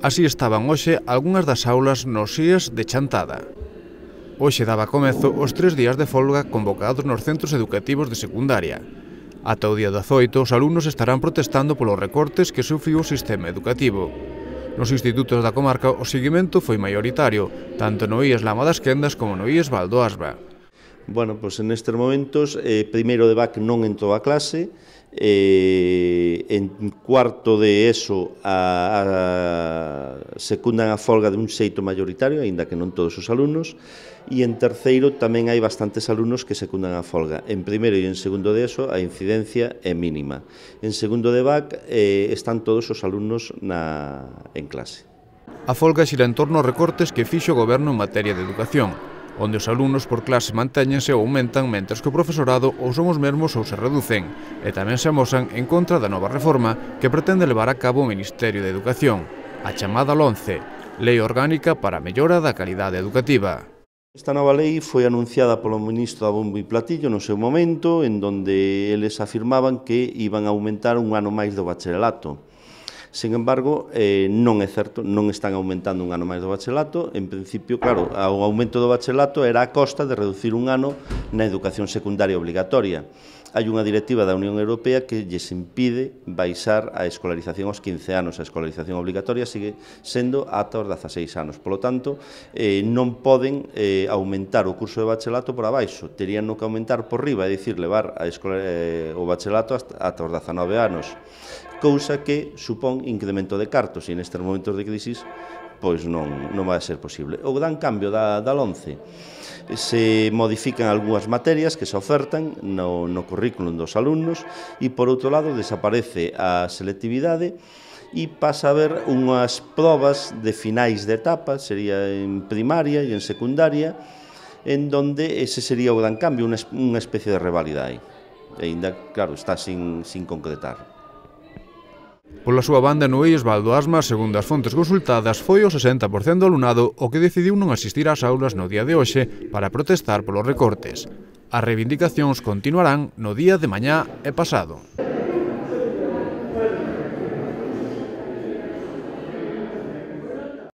Así estaban hoxe algunhas das aulas nos IES de Chantada. Hoxe daba comezo os tres días de folga convocados nos centros educativos de secundaria. Ata o día 18, os alumnos estarán protestando polos recortes que sufriu o sistema educativo. Nos institutos da comarca o seguimento foi maioritario, tanto no IES Lama das Quendas como no IES Valdo Asba. Bueno, pois pues en estes momentos, eh, primeiro de BAC non entrou a clase, eh, en cuarto de ESO a, a, secundan a folga de un xeito maioritario, aínda que non todos os alumnos, e en terceiro tamén hai bastantes alumnos que secundan a folga. En primeiro e en segundo de ESO a incidencia é mínima. En segundo de BAC eh, están todos os alumnos na, en clase. A folga xira en torno aos recortes que fixo o goberno en materia de educación, onde os alumnos por clase mantéñense ou aumentan mentres que o profesorado ou son os mesmos ou se reducen, e tamén se amosan en contra da nova reforma que pretende levar a cabo o Ministerio de Educación, a chamada LONCE, Lei Orgánica para a Mellora da Calidade Educativa. Esta nova lei foi anunciada polo ministro da bombo e platillo no seu momento, en donde eles afirmaban que iban a aumentar un ano máis do bacharelato. Sen embargo, eh, non é certo, non están aumentando un ano máis do bachelato. En principio, claro, o aumento do bachelato era a costa de reducir un ano na educación secundaria obligatoria hai unha directiva da Unión Europea que lles impide baixar a escolarización aos 15 anos. A escolarización obligatoria sigue sendo ata os 16 anos. Polo tanto, eh, non poden eh, aumentar o curso de bachelato por abaixo. Terían no que aumentar por riba, é dicir, levar a escola, eh, o bachelato ata os 19 anos. Cousa que supón incremento de cartos e nestes momentos de crisis pois non, non vai ser posible. O gran cambio da, da LONCE se modifican algunhas materias que se ofertan no, no currículum dos alumnos e, por outro lado, desaparece a selectividade e pasa a ver unhas probas de finais de etapa, sería en primaria e en secundaria, en donde ese sería o gran cambio, unha, unha especie de revalida aí. E ainda, claro, está sin, sin concretar. Pola súa banda, no Eios Asma, segundo as fontes consultadas, foi o 60% do alumnado o que decidiu non asistir ás aulas no día de hoxe para protestar polos recortes. As reivindicacións continuarán no día de mañá e pasado.